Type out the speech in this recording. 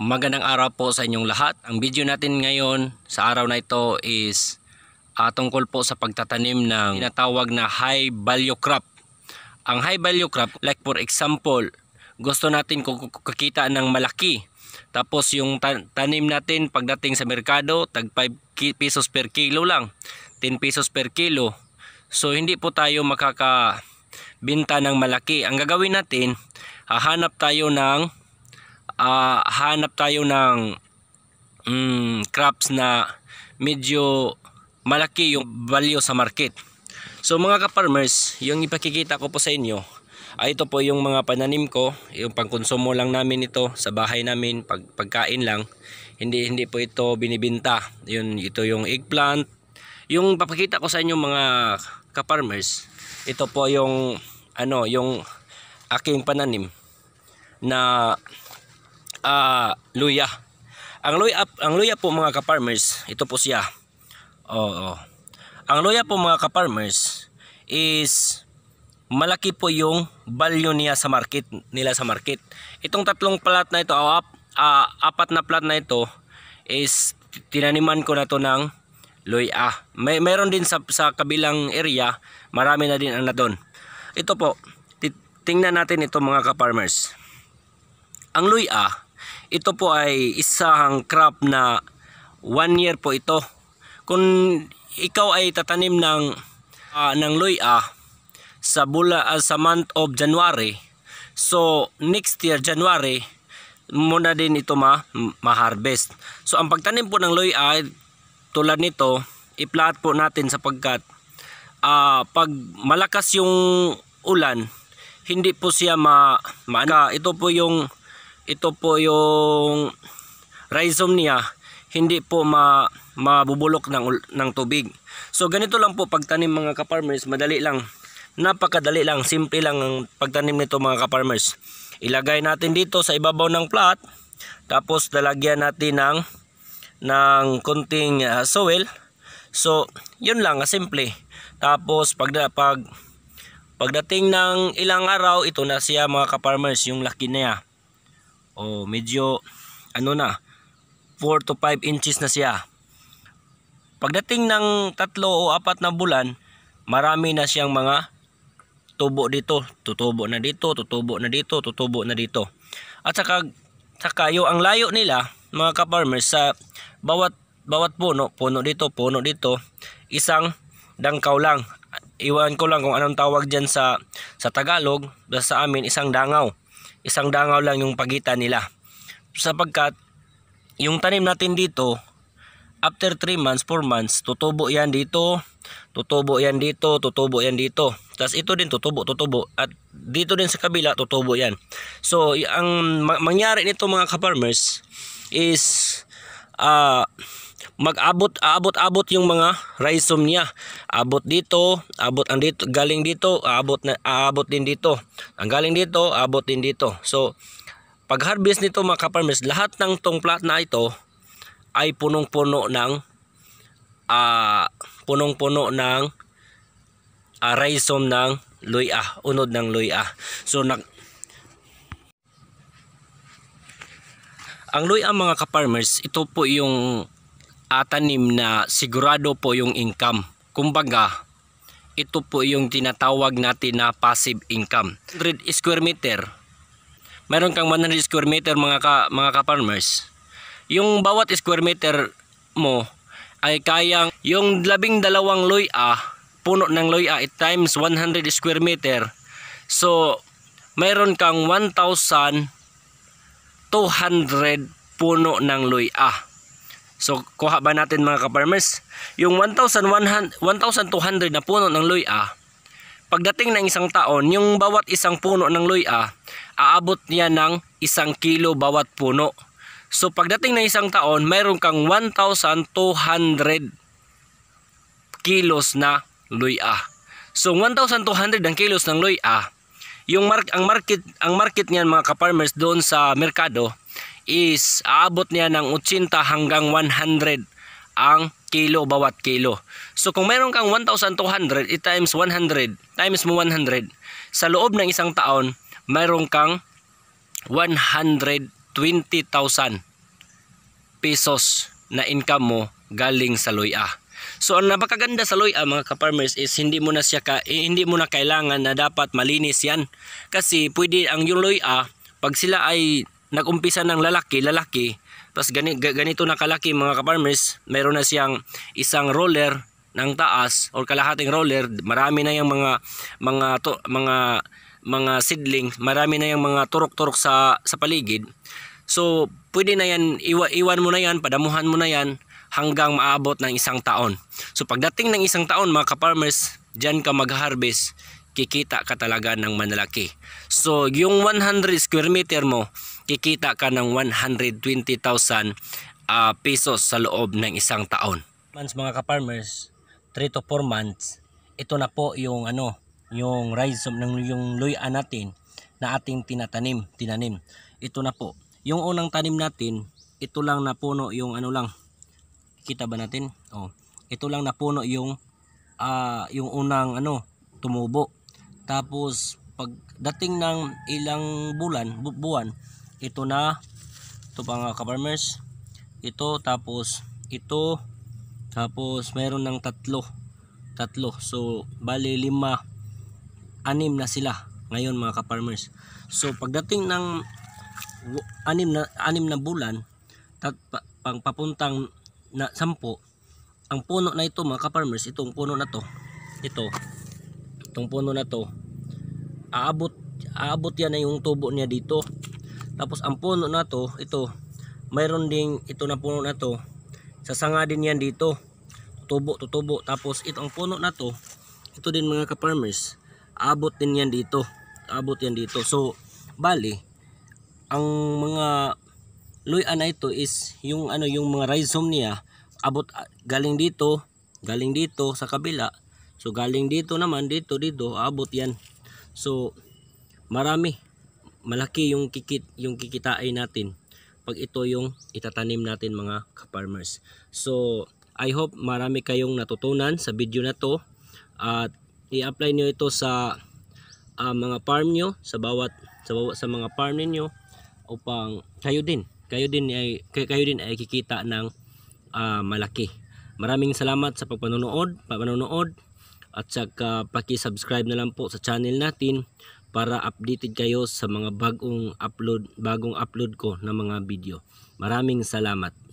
Magandang araw po sa inyong lahat. Ang video natin ngayon sa araw na ito is uh, tungkol po sa pagtatanim ng tinatawag na high value crop. Ang high value crop, like for example, gusto natin kakita ng malaki. Tapos yung tanim natin pagdating sa merkado, tag 5 pesos per kilo lang, 10 pesos per kilo. So hindi po tayo makakabinta ng malaki. Ang gagawin natin, hahanap tayo ng uh, hanap tayo ng um, crops na medyo malaki yung value sa market. So mga ka-farmers, yung ipakikita ko po sa inyo, ay ah, ito po yung mga pananim ko, yung pangkonsumo lang namin ito sa bahay namin, pag, pagkain lang. Hindi hindi po ito binibinta. Yun ito yung eggplant. Yung papakita ko sa inyo mga ka-farmers, ito po yung ano, yung aking pananim na uh, luya. Ang luya, ang luya po mga ka-farmers, ito po siya. Oo. Ang luya po mga ka-farmers is malaki po yung value niya sa market, nila sa market. Itong tatlong plat na ito, oh, uh, apat na plat na ito is tinaniman ko na to ng luya. May meron din sa sa kabilang area, marami na din ang na doon. Ito po, tingnan natin ito mga ka-farmers. Ang luya ito po ay isang crop na 1 year po ito. Kung ikaw ay tatanim ng uh, ng luya sa bula uh, sa month of January, so next year January muna din ito ma ma-harvest. So ang pagtanim po ng luya tulad nito, i po natin sapagkat uh, pag malakas yung ulan, hindi po siya ma, ma ito po yung ito po yung rhizome niya hindi po ma mabubulok ng, ng tubig. So ganito lang po pagtanim mga kaparmers madali lang. Napakadali lang, simple lang ang pagtanim nito mga kaparmers Ilagay natin dito sa ibabaw ng plat, tapos lalagyan natin ng, ng kunting uh, ah, soil. So yun lang, ah, simple. Tapos pag, pag pagdating ng ilang araw, ito na siya mga kaparmers yung laki niya. Oh, medyo ano na 4 to 5 inches na siya. Pagdating ng 3 o 4 na bulan, marami na siyang mga tubo dito, tutubo na dito, tutubo na dito, tutubo na dito. At saka saka yo ang layo nila mga ka-farmers sa bawat bawat puno, puno dito, puno dito, isang dangkaw lang. Iwan ko lang kung anong tawag diyan sa sa Tagalog, basta sa amin isang dangaw isang dangaw lang yung pagitan nila. Sapagkat yung tanim natin dito after 3 months, 4 months, tutubo yan dito, tutubo yan dito, tutubo yan dito. Tapos ito din tutubo, tutubo. At dito din sa kabila, tutubo yan. So, ang mangyari nito mga ka-farmers is uh, mag-abot-abot-abot yung mga rhizome niya. Abot dito, abot andito, galing dito, aabot na aabot din dito. Ang galing dito, abot din dito. So pag harvest nito mga kaparmers, lahat ng tong plat na ito ay punong-puno ng uh, punong-puno ng uh, rhizome ng luya, unod ng luya. So nag ang luya mga kaparmers, ito po yung atanim na sigurado po yung income. Kumbaga, ito po yung tinatawag natin na passive income. 100 square meter. Meron kang 100 square meter mga ka, mga ka-farmers. Yung bawat square meter mo ay kayang yung labing dalawang loya, puno ng loya it times 100 square meter. So, meron kang 1,200 puno ng loya. So, kuha ba natin mga ka-farmers? Yung 1,200 na puno ng luya, pagdating ng isang taon, yung bawat isang puno ng luya, aabot niya ng isang kilo bawat puno. So, pagdating ng isang taon, mayroon kang 1,200 kilos na luya. So, 1,200 ang kilos ng luya, yung mark ang market ang market niyan mga ka-farmers doon sa merkado is abot niya ng 80 hanggang 100 ang kilo bawat kilo. So kung meron kang 1,200, it times 100, times mo 100, sa loob ng isang taon, meron kang 120,000 pesos na income mo galing sa loya. So ang napakaganda sa loya mga ka-farmers is hindi mo na siya ka, eh, hindi mo na kailangan na dapat malinis 'yan kasi pwede ang yung loya pag sila ay nagumpisa ng lalaki, lalaki, tapos ganito, ganito na kalaki mga ka-farmers, meron na siyang isang roller ng taas or kalahating roller, marami na yung mga mga to, mga mga seedling, marami na yung mga turok-turok sa sa paligid. So, pwede na yan, iwa, iwan mo na yan, padamuhan mo na yan hanggang maabot ng isang taon. So, pagdating ng isang taon mga ka-farmers, dyan ka mag-harvest, kikita ka talaga ng manalaki. So, yung 100 square meter mo, kikita ka ng 120,000 uh, ah, pesos sa loob ng isang taon. Months mga ka-farmers, 3 to 4 months, ito na po yung ano, yung rhizome ng yung luya natin na ating tinatanim, tinanim. Ito na po. Yung unang tanim natin, ito lang na puno yung ano lang. Kita ba natin? Oh. Ito lang na puno yung uh, yung unang ano, tumubo. Tapos pagdating ng ilang bulan, bu buwan, ito na ito mga kabarmers ito tapos ito tapos mayroon ng tatlo tatlo so bali lima anim na sila ngayon mga ka-farmers so pagdating ng anim na anim na bulan tat, pa, pang papuntang na sampo ang puno na ito mga ka-farmers itong puno na to ito itong puno na to aabot aabot yan na yung tubo niya dito tapos ang puno na to, ito, mayroon ding ito na puno na to, sasanga din yan dito. Tutubo, tutubo. Tapos itong puno na to, ito din mga ka-farmers, abot din yan dito. Abot yan dito. So, bali, ang mga luyan na ito is yung ano yung mga rhizome niya abot ah, galing dito galing dito sa kabila so galing dito naman dito dito abot yan so marami malaki yung kikit yung kikitain natin pag ito yung itatanim natin mga ka-farmers. So, I hope marami kayong natutunan sa video na to at i-apply niyo ito sa uh, mga farm niyo sa bawat sa bawat sa mga farm niyo upang kayo din kayo din ay kayo din ay kikita ng uh, malaki. Maraming salamat sa pagpanonood, panonood at saka paki-subscribe na lang po sa channel natin para updated kayo sa mga bagong upload, bagong upload ko na mga video. Maraming salamat.